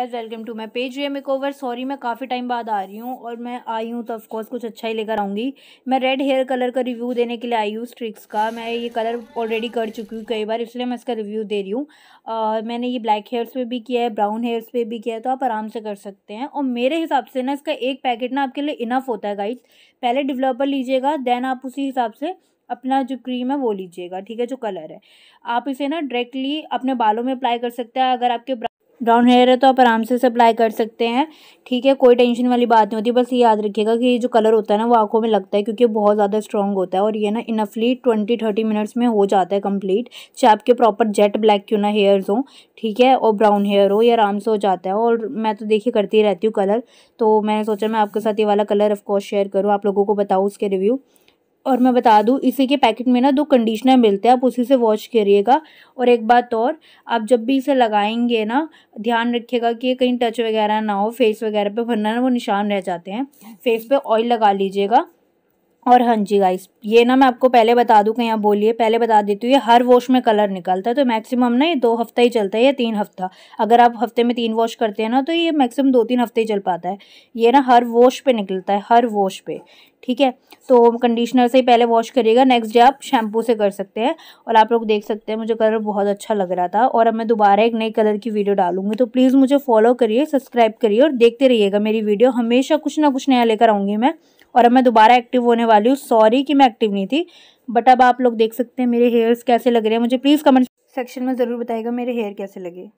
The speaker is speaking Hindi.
guys welcome to my page way makeover sorry मैं काफ़ी टाइम बाद आ रही हूँ और मैं आई हूँ तो ऑफकोर्स कुछ अच्छा ही लेकर आऊँगी मैं रेड हेयर कलर का रिव्यू देने के लिए आई हूँ स्ट्रिक्स का मैं ये कलर ऑलरेडी कर चुकी हूँ कई बार इसलिए मैं इसका रिव्यू दे रही हूँ मैंने ये ब्लैक हेयर्स पे भी किया है ब्राउन हेयर्स पे भी किया है तो आप आराम से कर सकते हैं और मेरे हिसाब से ना इसका एक पैकेट ना आपके लिए इनफ होता है गाइड पहले डिवलपर लीजिएगा देन आप उसी हिसाब से अपना जो क्रीम है वो लीजिएगा ठीक है जो कलर है आप इसे ना डायरेक्टली अपने बालों में अप्लाई कर सकते हैं अगर आपके ब्राउन हेयर है तो आप आराम से अप्लाई कर सकते हैं ठीक है कोई टेंशन वाली बात नहीं होती बस ये याद रखिएगा कि ये जो कलर होता है ना वो आंखों में लगता है क्योंकि बहुत ज़्यादा स्ट्रॉन्ग होता है और ये ना इनफली ट्वेंटी थर्टी मिनट्स में हो जाता है कंप्लीट चाहे आपके प्रॉपर जेट ब्लैक क्यों ना हेयर्स हों ठीक है और ब्राउन हेयर हो ये आराम से हो जाता है और मैं तो देखिए करती रहती हूँ कलर तो मैंने सोचा मैं आपके साथ ये वाला कलर ऑफकोर्स शेयर करूँ आप लोगों को बताऊँ उसके रिव्यू और मैं बता दूँ इसी के पैकेट में ना दो कंडीशनर मिलते हैं आप उसी से वॉश करिएगा और एक बात और आप जब भी इसे लगाएंगे ना ध्यान रखिएगा कि कहीं टच वगैरह ना हो फेस वगैरह पे वरना ना वो निशान रह जाते हैं फेस पे ऑयल लगा लीजिएगा और हाँ जी गाइस ये ना मैं आपको पहले बता दूँ कि यहाँ बोलिए पहले बता देती हूँ ये हर वॉश में कलर निकलता है तो मैक्सिमम ना ये दो हफ्ता ही चलता है या तीन हफ्ता अगर आप हफ्ते में तीन वॉश करते हैं ना तो ये मैक्सिमम दो तीन हफ्ते ही चल पाता है ये ना हर वॉश पे निकलता है हर वॉश पे ठीक है तो कंडीशनर से ही पहले वॉश करिएगा नेक्स्ट डे आप शैम्पू से कर सकते हैं और आप लोग देख सकते हैं मुझे कलर बहुत अच्छा लग रहा था और अब मैं दोबारा एक नई कलर की वीडियो डालूंगी तो प्लीज़ मुझे फॉलो करिए सब्सक्राइब करिए और देखते रहिएगा मेरी वीडियो हमेशा कुछ ना कुछ नया लेकर आऊँगी मैं और अब मैं दोबारा एक्टिव होने वाली हूँ सॉरी कि मैं एक्टिव नहीं थी बट अब आप लोग देख सकते हैं मेरे हेयर्स कैसे लग रहे हैं मुझे प्लीज़ कमेंट सेक्शन में ज़रूर बताएगा मेरे हेयर कैसे लगे